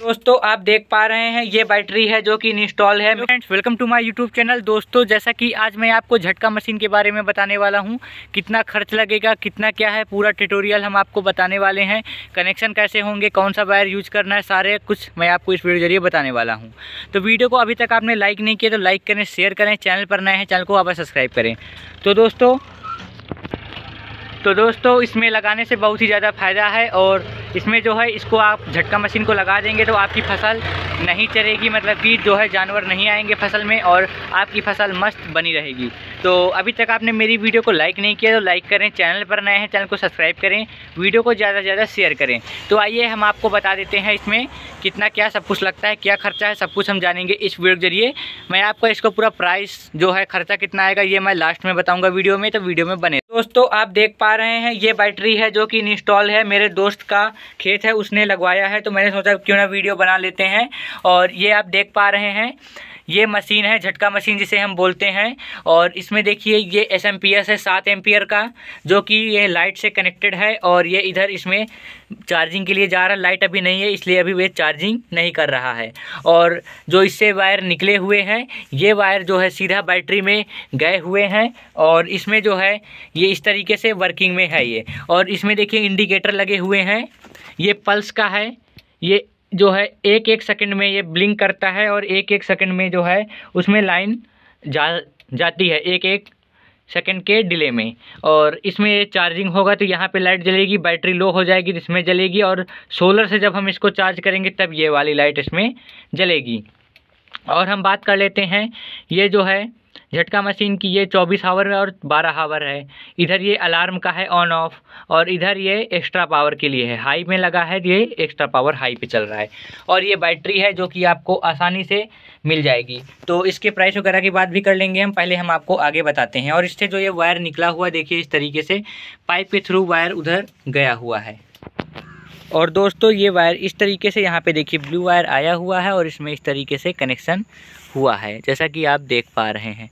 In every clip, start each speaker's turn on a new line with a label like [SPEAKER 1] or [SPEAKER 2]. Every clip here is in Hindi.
[SPEAKER 1] दोस्तों आप देख पा रहे हैं ये बैटरी है जो कि इंस्टॉल है friends welcome to my YouTube channel दोस्तों जैसा कि आज मैं आपको झटका मशीन के बारे में बताने वाला हूँ कितना खर्च लगेगा कितना क्या है पूरा ट्यूटोरियल हम आपको बताने वाले हैं कनेक्शन कैसे होंगे कौन सा वायर यूज करना है सारे कुछ मैं आपको इस वीडियो जरिए बताने वाला हूँ तो वीडियो को अभी तक आपने लाइक नहीं किया तो लाइक करें शेयर करें चैनल पर नए हैं चैनल को आप सब्सक्राइब करें तो दोस्तों तो दोस्तों इसमें लगाने से बहुत ही ज़्यादा फ़ायदा है और इसमें जो है इसको आप झटका मशीन को लगा देंगे तो आपकी फसल नहीं चलेगी मतलब कि जो है जानवर नहीं आएंगे फसल में और आपकी फसल मस्त बनी रहेगी तो अभी तक आपने मेरी वीडियो को लाइक नहीं किया तो लाइक करें चैनल पर नए हैं चैनल को सब्सक्राइब करें वीडियो को ज़्यादा से ज़्यादा शेयर करें तो आइए हम आपको बता देते हैं इसमें कितना क्या सब कुछ लगता है क्या खर्चा है सब कुछ हम जानेंगे इस वीडियो के जरिए मैं आपको इसको पूरा प्राइस जो है खर्चा कितना आएगा ये मैं लास्ट में बताऊँगा वीडियो में तो वीडियो में बने दोस्तों आप देख पा रहे हैं ये बैटरी है जो कि इंस्टॉल है मेरे दोस्त का खेत है उसने लगवाया है तो मैंने सोचा क्यों ना वीडियो बना लेते हैं और ये आप देख पा रहे हैं ये मशीन है झटका मशीन जिसे हम बोलते हैं और इसमें देखिए ये एस एम पी एस है सात एम्पियर का जो कि ये लाइट से कनेक्टेड है और ये इधर इसमें चार्जिंग के लिए जा रहा है लाइट अभी नहीं है इसलिए अभी वे चार्जिंग नहीं कर रहा है और जो इससे वायर निकले हुए हैं ये वायर जो है सीधा बैटरी में गए हुए हैं और इसमें जो है ये इस तरीके से वर्किंग में है ये और इसमें देखिए इंडिकेटर लगे हुए हैं ये पल्स का है ये जो है एक एक सेकंड में ये ब्लिंक करता है और एक एक सेकंड में जो है उसमें लाइन जा जाती है एक एक सेकंड के डिले में और इसमें चार्जिंग होगा तो यहाँ पे लाइट जलेगी बैटरी लो हो जाएगी तो इसमें जलेगी और सोलर से जब हम इसको चार्ज करेंगे तब ये वाली लाइट इसमें जलेगी और हम बात कर लेते हैं ये जो है झटका मशीन की ये चौबीस में और बारह हावर है इधर ये अलार्म का है ऑन ऑफ और इधर ये एक्स्ट्रा पावर के लिए है हाई में लगा है ये एक्स्ट्रा पावर हाई पे चल रहा है और ये बैटरी है जो कि आपको आसानी से मिल जाएगी तो इसके प्राइस वगैरह की बात भी कर लेंगे हम पहले हम आपको आगे बताते हैं और इससे जो ये वायर निकला हुआ देखिए इस तरीके से पाइप के थ्रू वायर उधर गया हुआ है और दोस्तों ये वायर इस तरीके से यहाँ पे देखिए ब्लू वायर आया हुआ है और इसमें इस तरीके से कनेक्शन हुआ है जैसा कि आप देख पा रहे हैं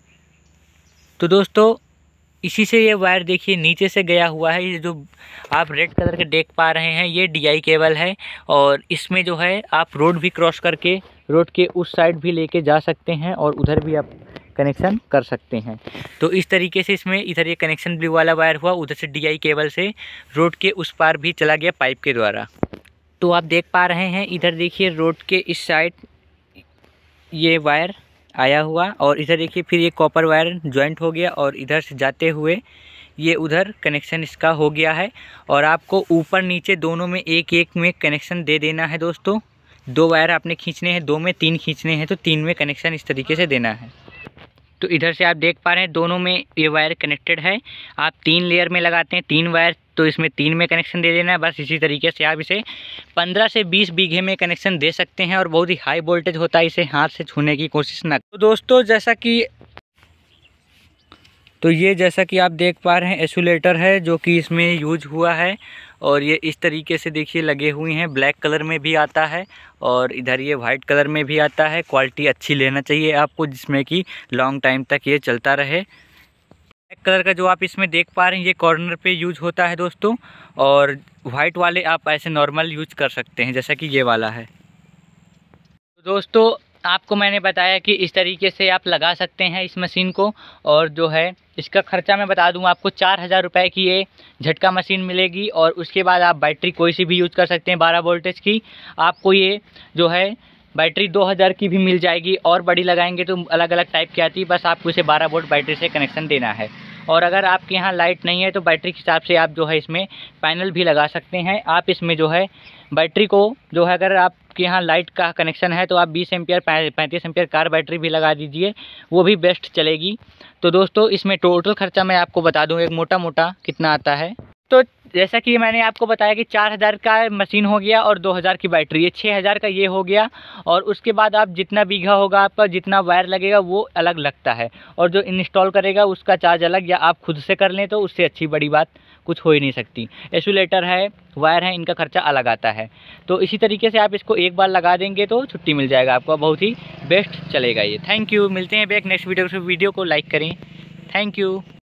[SPEAKER 1] तो दोस्तों इसी से ये वायर देखिए नीचे से गया हुआ है ये जो आप रेड कलर के देख पा रहे हैं ये डीआई केबल है और इसमें जो है आप रोड भी क्रॉस करके रोड के उस साइड भी लेके जा सकते हैं और उधर भी आप कनेक्शन कर सकते हैं तो इस तरीके से इसमें इधर ये कनेक्शन ब्लू वाला वायर हुआ उधर से डी केबल से रोड के उस पार भी चला गया पाइप के द्वारा तो आप देख पा रहे हैं इधर देखिए रोड के इस साइड ये वायर आया हुआ और इधर देखिए फिर ये कॉपर वायर ज्वाइंट हो गया और इधर से जाते हुए ये उधर कनेक्शन इसका हो गया है और आपको ऊपर नीचे दोनों में एक एक में कनेक्शन दे देना है दोस्तों दो वायर आपने खींचने हैं दो में तीन खींचने हैं तो तीन में कनेक्शन इस तरीके से देना है तो इधर से आप देख पा रहे हैं दोनों में ये वायर कनेक्टेड है आप तीन लेयर में लगाते हैं तीन वायर तो इसमें तीन में कनेक्शन दे देना है बस इसी तरीके से आप इसे 15 से 20 बीघे में कनेक्शन दे सकते हैं और बहुत ही हाई वोल्टेज होता है इसे हाथ से छूने की कोशिश ना तो दोस्तों जैसा कि तो ये जैसा कि आप देख पा रहे हैं एसुलेटर है जो कि इसमें यूज हुआ है और ये इस तरीके से देखिए लगे हुए हैं ब्लैक कलर में भी आता है और इधर ये वाइट कलर में भी आता है क्वालिटी अच्छी लेना चाहिए आपको जिसमें कि लॉन्ग टाइम तक ये चलता रहे ब्लैक कलर का जो आप इसमें देख पा रहे हैं ये कॉर्नर पे यूज होता है दोस्तों और वाइट वाले आप ऐसे नॉर्मल यूज कर सकते हैं जैसा कि ये वाला है तो दोस्तों आपको मैंने बताया कि इस तरीके से आप लगा सकते हैं इस मशीन को और जो है इसका खर्चा मैं बता दूं आपको चार हज़ार रुपये की ये झटका मशीन मिलेगी और उसके बाद आप बैटरी कोई सी भी यूज़ कर सकते हैं बारह वोल्टेज की आपको ये जो है बैटरी 2000 की भी मिल जाएगी और बड़ी लगाएंगे तो अलग अलग टाइप की आती है बस आपको इसे 12 वोल्ट बैटरी से कनेक्शन देना है और अगर आपके यहाँ लाइट नहीं है तो बैटरी के हिसाब से आप जो है इसमें पैनल भी लगा सकते हैं आप इसमें जो है बैटरी को जो है अगर आपके यहाँ लाइट का कनेक्शन है तो आप 20 एम्पियर पैंतीस एम्पियर कार बैटरी भी लगा दीजिए वो भी बेस्ट चलेगी तो दोस्तों इसमें टोटल खर्चा मैं आपको बता दूँ एक मोटा मोटा कितना आता है तो जैसा कि मैंने आपको बताया कि 4000 का मशीन हो गया और 2000 की बैटरी ये 6000 का ये हो गया और उसके बाद आप जितना बीघा होगा आपका जितना वायर लगेगा वो अलग लगता है और जो इंस्टॉल करेगा उसका चार्ज अलग या आप खुद से कर लें तो उससे अच्छी बड़ी बात कुछ हो ही नहीं सकती एसुलेटर है वायर है इनका खर्चा अलग आता है तो इसी तरीके से आप इसको एक बार लगा देंगे तो छुट्टी मिल जाएगा आपको बहुत ही बेस्ट चलेगा ये थैंक यू मिलते हैं बैक नेक्स्ट वीडियो वीडियो को लाइक करें थैंक यू